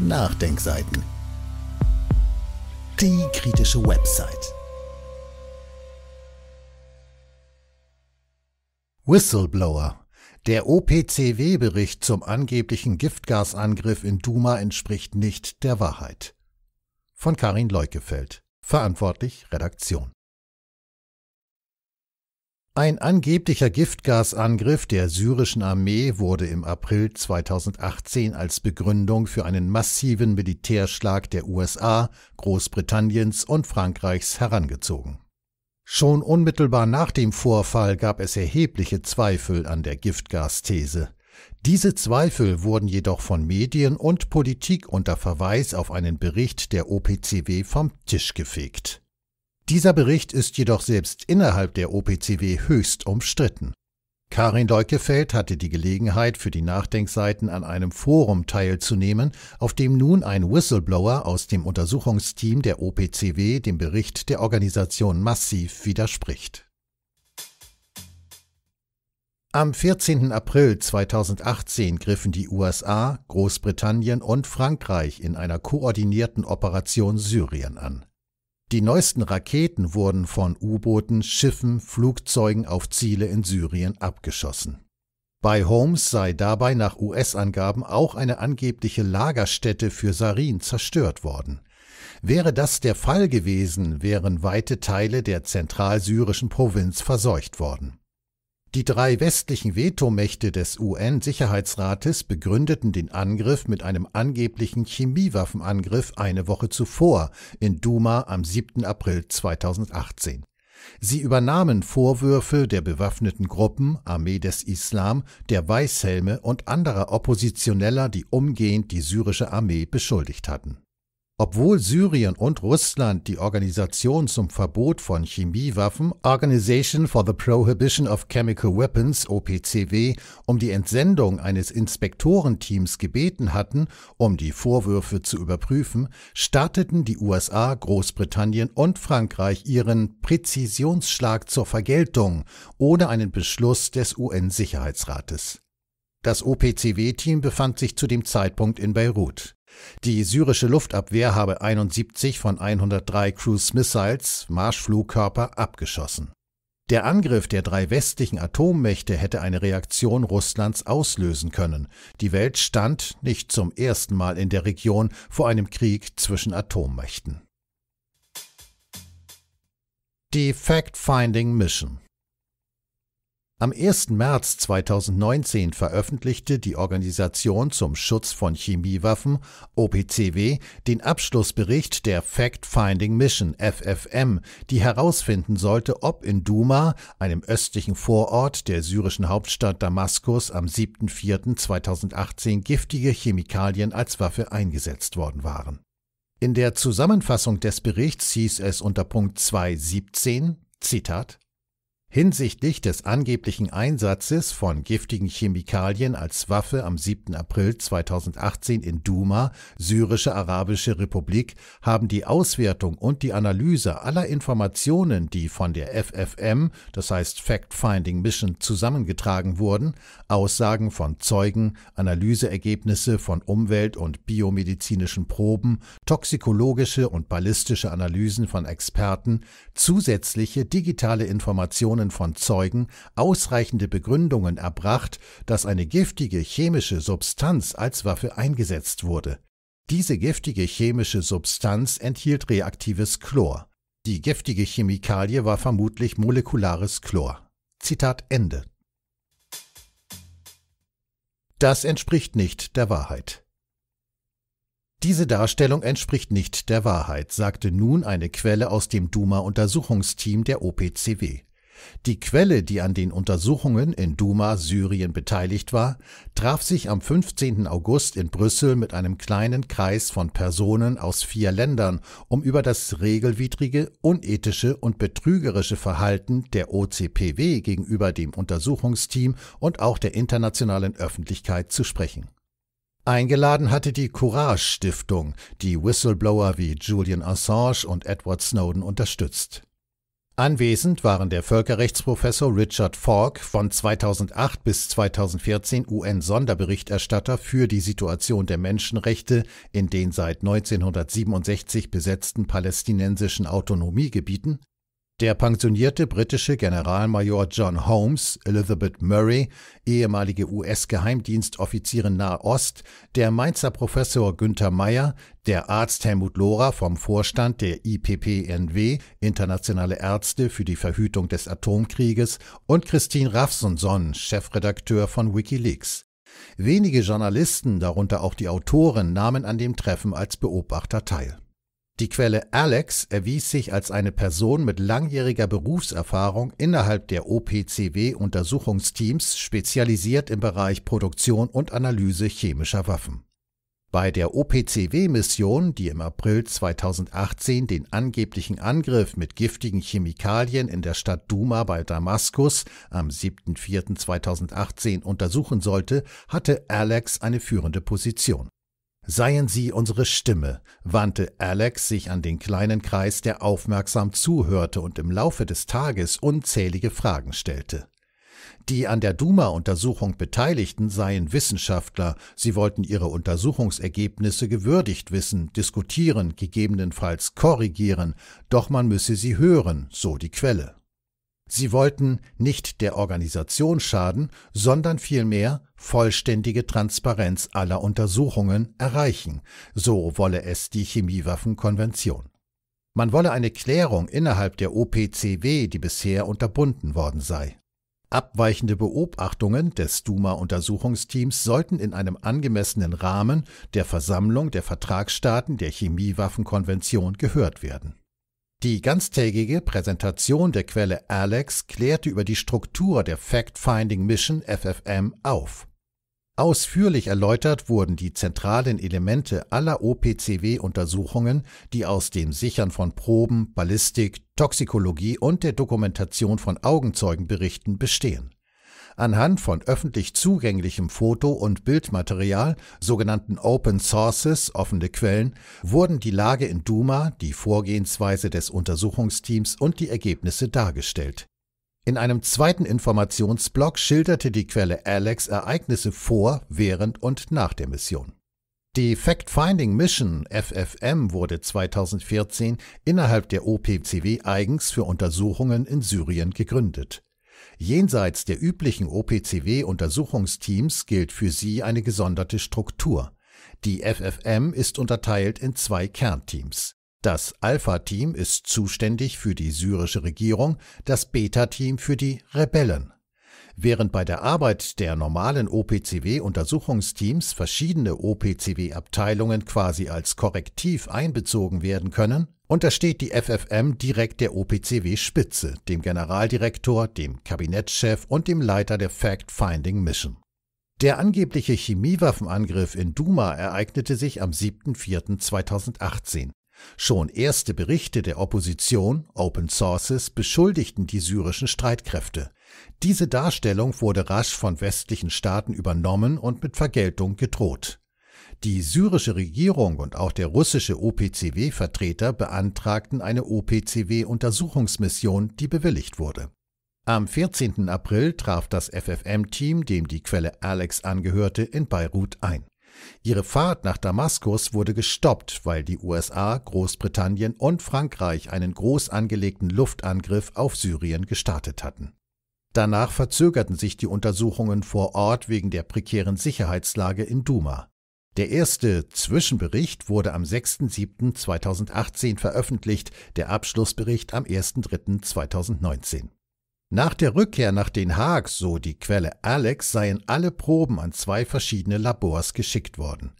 Nachdenkseiten. Die kritische Website. Whistleblower. Der OPCW-Bericht zum angeblichen Giftgasangriff in Duma entspricht nicht der Wahrheit. Von Karin Leukefeld. Verantwortlich Redaktion. Ein angeblicher Giftgasangriff der syrischen Armee wurde im April 2018 als Begründung für einen massiven Militärschlag der USA, Großbritanniens und Frankreichs herangezogen. Schon unmittelbar nach dem Vorfall gab es erhebliche Zweifel an der Giftgasthese. Diese Zweifel wurden jedoch von Medien und Politik unter Verweis auf einen Bericht der OPCW vom Tisch gefegt. Dieser Bericht ist jedoch selbst innerhalb der OPCW höchst umstritten. Karin Deukefeld hatte die Gelegenheit, für die Nachdenkseiten an einem Forum teilzunehmen, auf dem nun ein Whistleblower aus dem Untersuchungsteam der OPCW dem Bericht der Organisation massiv widerspricht. Am 14. April 2018 griffen die USA, Großbritannien und Frankreich in einer koordinierten Operation Syrien an. Die neuesten Raketen wurden von U-Booten, Schiffen, Flugzeugen auf Ziele in Syrien abgeschossen. Bei Holmes sei dabei nach US-Angaben auch eine angebliche Lagerstätte für Sarin zerstört worden. Wäre das der Fall gewesen, wären weite Teile der zentralsyrischen Provinz verseucht worden. Die drei westlichen Vetomächte des UN-Sicherheitsrates begründeten den Angriff mit einem angeblichen Chemiewaffenangriff eine Woche zuvor in Duma am 7. April 2018. Sie übernahmen Vorwürfe der bewaffneten Gruppen, Armee des Islam, der Weißhelme und anderer Oppositioneller, die umgehend die syrische Armee beschuldigt hatten obwohl Syrien und Russland die Organisation zum Verbot von Chemiewaffen Organization for the Prohibition of Chemical Weapons OPCW um die Entsendung eines Inspektorenteams gebeten hatten, um die Vorwürfe zu überprüfen, starteten die USA, Großbritannien und Frankreich ihren Präzisionsschlag zur Vergeltung ohne einen Beschluss des UN-Sicherheitsrates. Das OPCW-Team befand sich zu dem Zeitpunkt in Beirut. Die syrische Luftabwehr habe 71 von 103 Cruise Missiles Marschflugkörper abgeschossen. Der Angriff der drei westlichen Atommächte hätte eine Reaktion Russlands auslösen können. Die Welt stand nicht zum ersten Mal in der Region vor einem Krieg zwischen Atommächten. Die Fact-Finding Mission am 1. März 2019 veröffentlichte die Organisation zum Schutz von Chemiewaffen OPCW den Abschlussbericht der Fact-Finding Mission FFM, die herausfinden sollte, ob in Duma, einem östlichen Vorort der syrischen Hauptstadt Damaskus am 7.4.2018 giftige Chemikalien als Waffe eingesetzt worden waren. In der Zusammenfassung des Berichts hieß es unter Punkt 2.17 Zitat Hinsichtlich des angeblichen Einsatzes von giftigen Chemikalien als Waffe am 7. April 2018 in Duma, Syrische Arabische Republik, haben die Auswertung und die Analyse aller Informationen, die von der FFM, das heißt Fact-Finding Mission, zusammengetragen wurden, Aussagen von Zeugen, Analyseergebnisse von Umwelt- und biomedizinischen Proben, toxikologische und ballistische Analysen von Experten, zusätzliche digitale Informationen Reaktionen von Zeugen ausreichende Begründungen erbracht, dass eine giftige chemische Substanz als Waffe eingesetzt wurde. Diese giftige chemische Substanz enthielt reaktives Chlor. Die giftige Chemikalie war vermutlich molekulares Chlor. Zitat Ende. Das entspricht nicht der Wahrheit. Diese Darstellung entspricht nicht der Wahrheit, sagte nun eine Quelle aus dem Duma-Untersuchungsteam der OPCW. Die Quelle, die an den Untersuchungen in Duma, Syrien beteiligt war, traf sich am 15. August in Brüssel mit einem kleinen Kreis von Personen aus vier Ländern, um über das regelwidrige, unethische und betrügerische Verhalten der OCPW gegenüber dem Untersuchungsteam und auch der internationalen Öffentlichkeit zu sprechen. Eingeladen hatte die Courage Stiftung, die Whistleblower wie Julian Assange und Edward Snowden unterstützt. Anwesend waren der Völkerrechtsprofessor Richard Falk, von 2008 bis 2014 UN-Sonderberichterstatter für die Situation der Menschenrechte in den seit 1967 besetzten palästinensischen Autonomiegebieten der pensionierte britische Generalmajor John Holmes, Elizabeth Murray, ehemalige US-Geheimdienstoffiziere Nahost, der Mainzer Professor Günther Meyer, der Arzt Helmut Lohrer vom Vorstand der IPPNW, Internationale Ärzte für die Verhütung des Atomkrieges, und Christine Rafsunson, Chefredakteur von Wikileaks. Wenige Journalisten, darunter auch die Autoren, nahmen an dem Treffen als Beobachter teil. Die Quelle Alex erwies sich als eine Person mit langjähriger Berufserfahrung innerhalb der OPCW-Untersuchungsteams, spezialisiert im Bereich Produktion und Analyse chemischer Waffen. Bei der OPCW-Mission, die im April 2018 den angeblichen Angriff mit giftigen Chemikalien in der Stadt Duma bei Damaskus am 7.4.2018 untersuchen sollte, hatte Alex eine führende Position. Seien Sie unsere Stimme, wandte Alex sich an den kleinen Kreis, der aufmerksam zuhörte und im Laufe des Tages unzählige Fragen stellte. Die an der Duma-Untersuchung Beteiligten seien Wissenschaftler, sie wollten ihre Untersuchungsergebnisse gewürdigt wissen, diskutieren, gegebenenfalls korrigieren, doch man müsse sie hören, so die Quelle. Sie wollten nicht der Organisation schaden, sondern vielmehr vollständige Transparenz aller Untersuchungen erreichen, so wolle es die Chemiewaffenkonvention. Man wolle eine Klärung innerhalb der OPCW, die bisher unterbunden worden sei. Abweichende Beobachtungen des Duma-Untersuchungsteams sollten in einem angemessenen Rahmen der Versammlung der Vertragsstaaten der Chemiewaffenkonvention gehört werden. Die ganztägige Präsentation der Quelle Alex klärte über die Struktur der Fact-Finding Mission FFM auf. Ausführlich erläutert wurden die zentralen Elemente aller OPCW-Untersuchungen, die aus dem Sichern von Proben, Ballistik, Toxikologie und der Dokumentation von Augenzeugenberichten bestehen anhand von öffentlich zugänglichem Foto- und Bildmaterial, sogenannten Open Sources, offene Quellen, wurden die Lage in Duma, die Vorgehensweise des Untersuchungsteams und die Ergebnisse dargestellt. In einem zweiten Informationsblock schilderte die Quelle Alex Ereignisse vor, während und nach der Mission. Die Fact-Finding Mission FFM wurde 2014 innerhalb der OPCW eigens für Untersuchungen in Syrien gegründet. Jenseits der üblichen OPCW-Untersuchungsteams gilt für sie eine gesonderte Struktur. Die FFM ist unterteilt in zwei Kernteams. Das Alpha-Team ist zuständig für die syrische Regierung, das Beta-Team für die Rebellen. Während bei der Arbeit der normalen OPCW-Untersuchungsteams verschiedene OPCW-Abteilungen quasi als Korrektiv einbezogen werden können, untersteht die FFM direkt der OPCW-Spitze, dem Generaldirektor, dem Kabinettschef und dem Leiter der Fact-Finding Mission. Der angebliche Chemiewaffenangriff in Duma ereignete sich am 7.4.2018. Schon erste Berichte der Opposition, Open Sources, beschuldigten die syrischen Streitkräfte. Diese Darstellung wurde rasch von westlichen Staaten übernommen und mit Vergeltung gedroht. Die syrische Regierung und auch der russische OPCW-Vertreter beantragten eine OPCW-Untersuchungsmission, die bewilligt wurde. Am 14. April traf das FFM-Team, dem die Quelle Alex angehörte, in Beirut ein. Ihre Fahrt nach Damaskus wurde gestoppt, weil die USA, Großbritannien und Frankreich einen groß angelegten Luftangriff auf Syrien gestartet hatten. Danach verzögerten sich die Untersuchungen vor Ort wegen der prekären Sicherheitslage in Duma. Der erste Zwischenbericht wurde am 6.7.2018 veröffentlicht, der Abschlussbericht am 1.3.2019. Nach der Rückkehr nach Den Haag, so die Quelle Alex, seien alle Proben an zwei verschiedene Labors geschickt worden.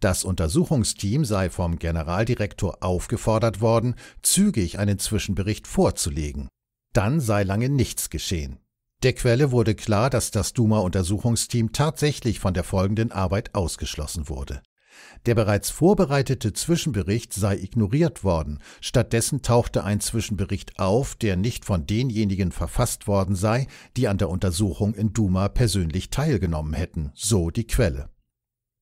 Das Untersuchungsteam sei vom Generaldirektor aufgefordert worden, zügig einen Zwischenbericht vorzulegen. Dann sei lange nichts geschehen. Der Quelle wurde klar, dass das Duma-Untersuchungsteam tatsächlich von der folgenden Arbeit ausgeschlossen wurde. Der bereits vorbereitete Zwischenbericht sei ignoriert worden, stattdessen tauchte ein Zwischenbericht auf, der nicht von denjenigen verfasst worden sei, die an der Untersuchung in Duma persönlich teilgenommen hätten, so die Quelle.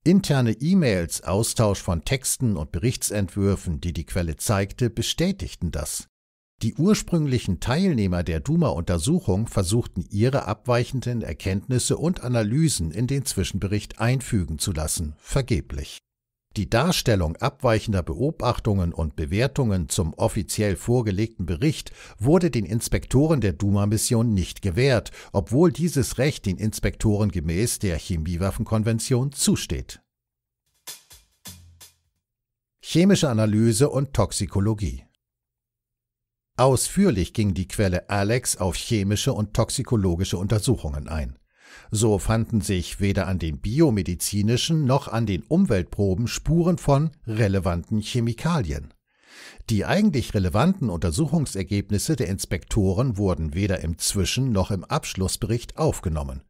Interne E-Mails, Austausch von Texten und Berichtsentwürfen, die die Quelle zeigte, bestätigten das. Die ursprünglichen Teilnehmer der Duma-Untersuchung versuchten ihre abweichenden Erkenntnisse und Analysen in den Zwischenbericht einfügen zu lassen, vergeblich. Die Darstellung abweichender Beobachtungen und Bewertungen zum offiziell vorgelegten Bericht wurde den Inspektoren der Duma-Mission nicht gewährt, obwohl dieses Recht den Inspektoren gemäß der Chemiewaffenkonvention zusteht. Chemische Analyse und Toxikologie Ausführlich ging die Quelle Alex auf chemische und toxikologische Untersuchungen ein. So fanden sich weder an den biomedizinischen noch an den Umweltproben Spuren von relevanten Chemikalien. Die eigentlich relevanten Untersuchungsergebnisse der Inspektoren wurden weder im Zwischen- noch im Abschlussbericht aufgenommen.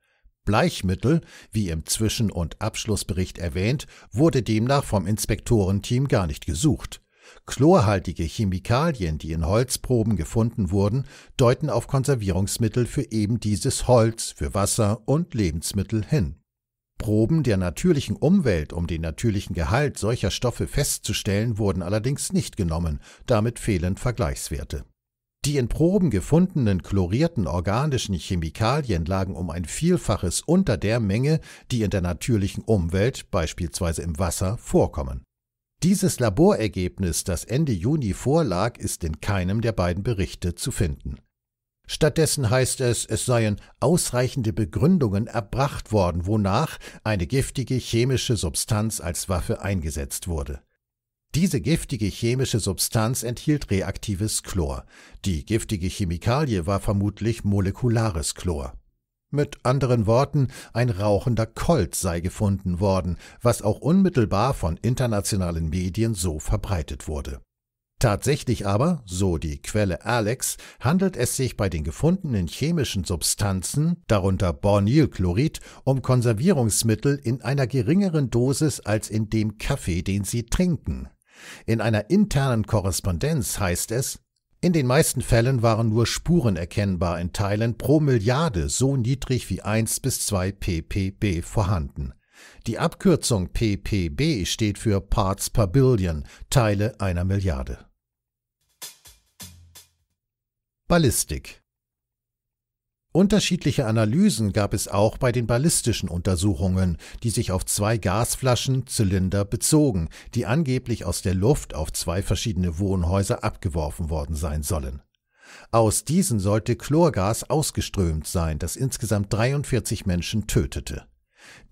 Bleichmittel, wie im Zwischen- und Abschlussbericht erwähnt, wurde demnach vom Inspektorenteam gar nicht gesucht. Chlorhaltige Chemikalien, die in Holzproben gefunden wurden, deuten auf Konservierungsmittel für eben dieses Holz, für Wasser und Lebensmittel hin. Proben der natürlichen Umwelt, um den natürlichen Gehalt solcher Stoffe festzustellen, wurden allerdings nicht genommen, damit fehlen Vergleichswerte. Die in Proben gefundenen chlorierten organischen Chemikalien lagen um ein Vielfaches unter der Menge, die in der natürlichen Umwelt, beispielsweise im Wasser, vorkommen. Dieses Laborergebnis, das Ende Juni vorlag, ist in keinem der beiden Berichte zu finden. Stattdessen heißt es, es seien ausreichende Begründungen erbracht worden, wonach eine giftige chemische Substanz als Waffe eingesetzt wurde. Diese giftige chemische Substanz enthielt reaktives Chlor. Die giftige Chemikalie war vermutlich molekulares Chlor. Mit anderen Worten, ein rauchender Colt sei gefunden worden, was auch unmittelbar von internationalen Medien so verbreitet wurde. Tatsächlich aber, so die Quelle Alex, handelt es sich bei den gefundenen chemischen Substanzen, darunter Bornylchlorid, um Konservierungsmittel in einer geringeren Dosis als in dem Kaffee, den sie trinken. In einer internen Korrespondenz heißt es, in den meisten Fällen waren nur Spuren erkennbar in Teilen pro Milliarde so niedrig wie 1 bis 2 ppb vorhanden. Die Abkürzung ppb steht für Parts per Billion, Teile einer Milliarde. Ballistik Unterschiedliche Analysen gab es auch bei den ballistischen Untersuchungen, die sich auf zwei Gasflaschen Zylinder bezogen, die angeblich aus der Luft auf zwei verschiedene Wohnhäuser abgeworfen worden sein sollen. Aus diesen sollte Chlorgas ausgeströmt sein, das insgesamt 43 Menschen tötete.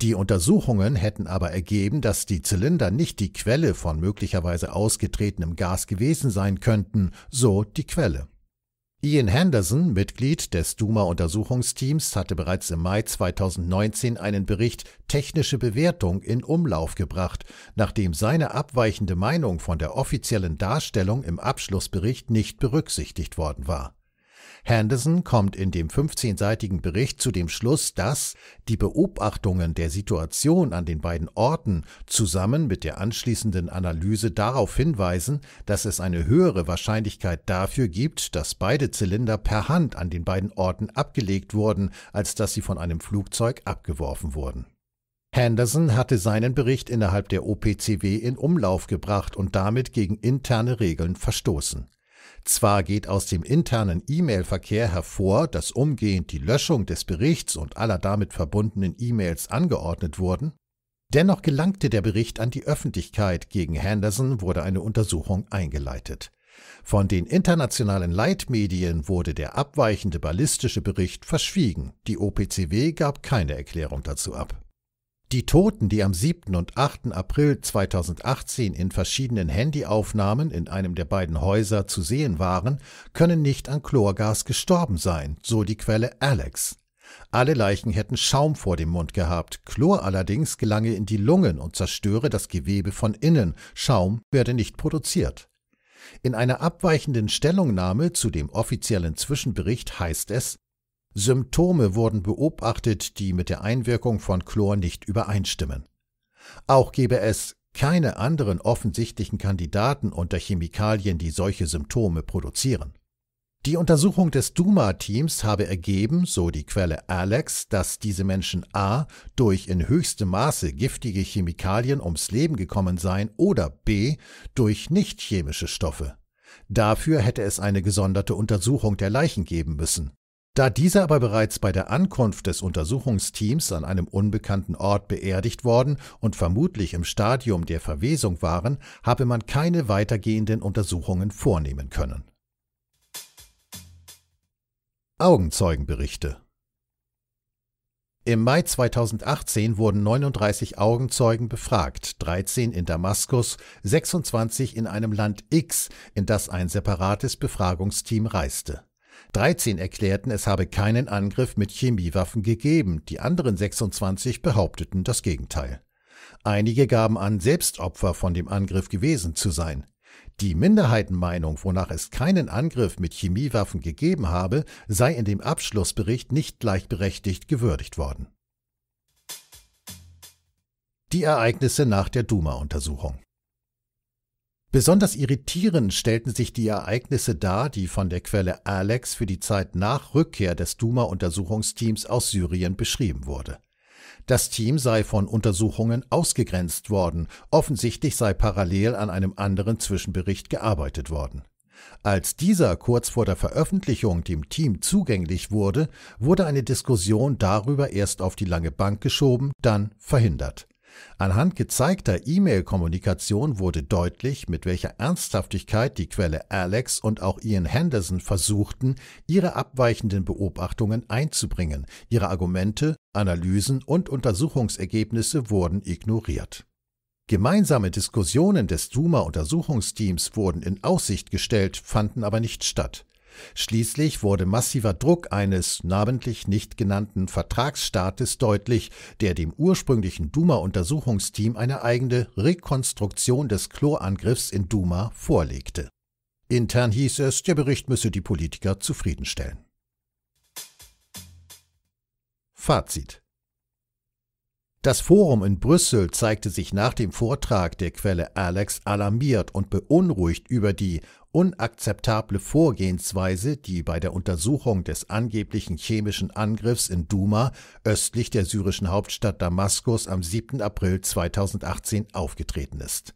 Die Untersuchungen hätten aber ergeben, dass die Zylinder nicht die Quelle von möglicherweise ausgetretenem Gas gewesen sein könnten, so die Quelle. Ian Henderson, Mitglied des Duma-Untersuchungsteams, hatte bereits im Mai 2019 einen Bericht Technische Bewertung in Umlauf gebracht, nachdem seine abweichende Meinung von der offiziellen Darstellung im Abschlussbericht nicht berücksichtigt worden war. Henderson kommt in dem 15-seitigen Bericht zu dem Schluss, dass die Beobachtungen der Situation an den beiden Orten zusammen mit der anschließenden Analyse darauf hinweisen, dass es eine höhere Wahrscheinlichkeit dafür gibt, dass beide Zylinder per Hand an den beiden Orten abgelegt wurden, als dass sie von einem Flugzeug abgeworfen wurden. Henderson hatte seinen Bericht innerhalb der OPCW in Umlauf gebracht und damit gegen interne Regeln verstoßen. Zwar geht aus dem internen E-Mail-Verkehr hervor, dass umgehend die Löschung des Berichts und aller damit verbundenen E-Mails angeordnet wurden, dennoch gelangte der Bericht an die Öffentlichkeit, gegen Henderson wurde eine Untersuchung eingeleitet. Von den internationalen Leitmedien wurde der abweichende ballistische Bericht verschwiegen, die OPCW gab keine Erklärung dazu ab. Die Toten, die am 7. und 8. April 2018 in verschiedenen Handyaufnahmen in einem der beiden Häuser zu sehen waren, können nicht an Chlorgas gestorben sein, so die Quelle Alex. Alle Leichen hätten Schaum vor dem Mund gehabt, Chlor allerdings gelange in die Lungen und zerstöre das Gewebe von innen, Schaum werde nicht produziert. In einer abweichenden Stellungnahme zu dem offiziellen Zwischenbericht heißt es, Symptome wurden beobachtet, die mit der Einwirkung von Chlor nicht übereinstimmen. Auch gäbe es keine anderen offensichtlichen Kandidaten unter Chemikalien, die solche Symptome produzieren. Die Untersuchung des Duma-Teams habe ergeben, so die Quelle Alex, dass diese Menschen a. durch in höchstem Maße giftige Chemikalien ums Leben gekommen seien oder b. durch nicht chemische Stoffe. Dafür hätte es eine gesonderte Untersuchung der Leichen geben müssen. Da dieser aber bereits bei der Ankunft des Untersuchungsteams an einem unbekannten Ort beerdigt worden und vermutlich im Stadium der Verwesung waren, habe man keine weitergehenden Untersuchungen vornehmen können. Augenzeugenberichte im Mai 2018 wurden 39 Augenzeugen befragt, 13 in Damaskus, 26 in einem Land X, in das ein separates Befragungsteam reiste. 13 erklärten, es habe keinen Angriff mit Chemiewaffen gegeben, die anderen 26 behaupteten das Gegenteil. Einige gaben an, selbst Opfer von dem Angriff gewesen zu sein. Die Minderheitenmeinung, wonach es keinen Angriff mit Chemiewaffen gegeben habe, sei in dem Abschlussbericht nicht gleichberechtigt gewürdigt worden. Die Ereignisse nach der Duma-Untersuchung. Besonders irritierend stellten sich die Ereignisse dar, die von der Quelle Alex für die Zeit nach Rückkehr des Duma-Untersuchungsteams aus Syrien beschrieben wurde. Das Team sei von Untersuchungen ausgegrenzt worden, offensichtlich sei parallel an einem anderen Zwischenbericht gearbeitet worden. Als dieser kurz vor der Veröffentlichung dem Team zugänglich wurde, wurde eine Diskussion darüber erst auf die lange Bank geschoben, dann verhindert. Anhand gezeigter E-Mail-Kommunikation wurde deutlich, mit welcher Ernsthaftigkeit die Quelle Alex und auch Ian Henderson versuchten, ihre abweichenden Beobachtungen einzubringen. Ihre Argumente, Analysen und Untersuchungsergebnisse wurden ignoriert. Gemeinsame Diskussionen des Duma-Untersuchungsteams wurden in Aussicht gestellt, fanden aber nicht statt. Schließlich wurde massiver Druck eines namentlich nicht genannten Vertragsstaates deutlich, der dem ursprünglichen Duma-Untersuchungsteam eine eigene Rekonstruktion des Chlorangriffs in Duma vorlegte. Intern hieß es, der Bericht müsse die Politiker zufriedenstellen. Fazit das Forum in Brüssel zeigte sich nach dem Vortrag der Quelle Alex alarmiert und beunruhigt über die unakzeptable Vorgehensweise, die bei der Untersuchung des angeblichen chemischen Angriffs in Duma östlich der syrischen Hauptstadt Damaskus am 7. April 2018 aufgetreten ist.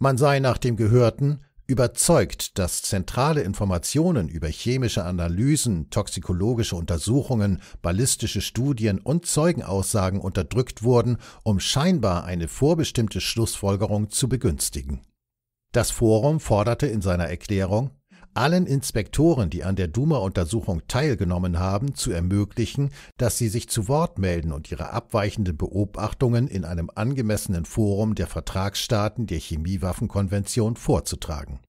Man sei nach dem Gehörten überzeugt, dass zentrale Informationen über chemische Analysen, toxikologische Untersuchungen, ballistische Studien und Zeugenaussagen unterdrückt wurden, um scheinbar eine vorbestimmte Schlussfolgerung zu begünstigen. Das Forum forderte in seiner Erklärung, allen Inspektoren, die an der Duma-Untersuchung teilgenommen haben, zu ermöglichen, dass sie sich zu Wort melden und ihre abweichenden Beobachtungen in einem angemessenen Forum der Vertragsstaaten der Chemiewaffenkonvention vorzutragen.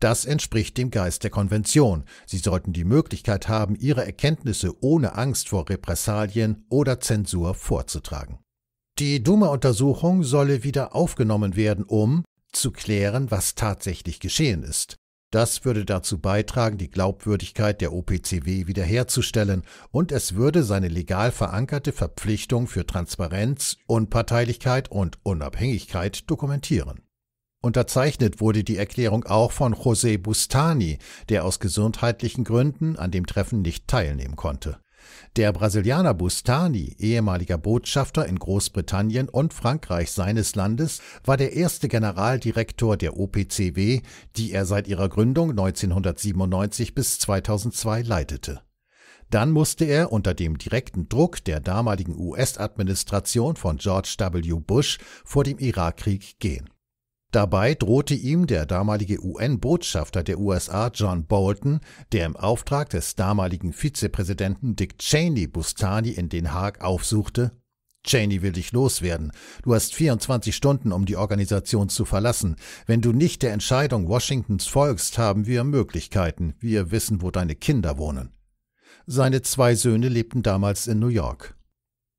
Das entspricht dem Geist der Konvention. Sie sollten die Möglichkeit haben, ihre Erkenntnisse ohne Angst vor Repressalien oder Zensur vorzutragen. Die Duma-Untersuchung solle wieder aufgenommen werden, um zu klären, was tatsächlich geschehen ist. Das würde dazu beitragen, die Glaubwürdigkeit der OPCW wiederherzustellen und es würde seine legal verankerte Verpflichtung für Transparenz, Unparteilichkeit und Unabhängigkeit dokumentieren. Unterzeichnet wurde die Erklärung auch von José Bustani, der aus gesundheitlichen Gründen an dem Treffen nicht teilnehmen konnte. Der Brasilianer Bustani, ehemaliger Botschafter in Großbritannien und Frankreich seines Landes, war der erste Generaldirektor der OPCW, die er seit ihrer Gründung 1997 bis 2002 leitete. Dann musste er unter dem direkten Druck der damaligen US-Administration von George W. Bush vor dem Irakkrieg gehen. Dabei drohte ihm der damalige UN-Botschafter der USA John Bolton, der im Auftrag des damaligen Vizepräsidenten Dick Cheney Bustani in Den Haag aufsuchte, Cheney will dich loswerden. Du hast 24 Stunden, um die Organisation zu verlassen. Wenn du nicht der Entscheidung Washingtons folgst, haben wir Möglichkeiten. Wir wissen, wo deine Kinder wohnen. Seine zwei Söhne lebten damals in New York.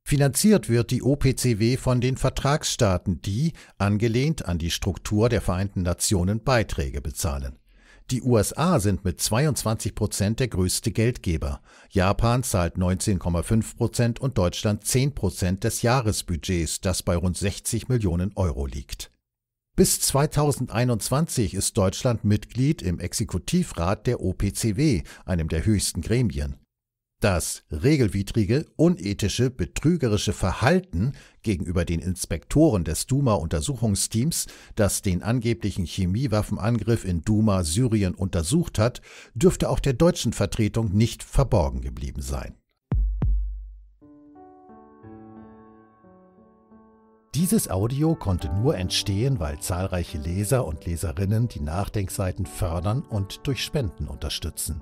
Finanziert wird die OPCW von den Vertragsstaaten, die, angelehnt an die Struktur der Vereinten Nationen, Beiträge bezahlen. Die USA sind mit 22 Prozent der größte Geldgeber. Japan zahlt 19,5 Prozent und Deutschland 10 Prozent des Jahresbudgets, das bei rund 60 Millionen Euro liegt. Bis 2021 ist Deutschland Mitglied im Exekutivrat der OPCW, einem der höchsten Gremien das regelwidrige, unethische, betrügerische Verhalten gegenüber den Inspektoren des Duma-Untersuchungsteams, das den angeblichen Chemiewaffenangriff in Duma, Syrien untersucht hat, dürfte auch der deutschen Vertretung nicht verborgen geblieben sein. Dieses Audio konnte nur entstehen, weil zahlreiche Leser und Leserinnen die Nachdenkseiten fördern und durch Spenden unterstützen.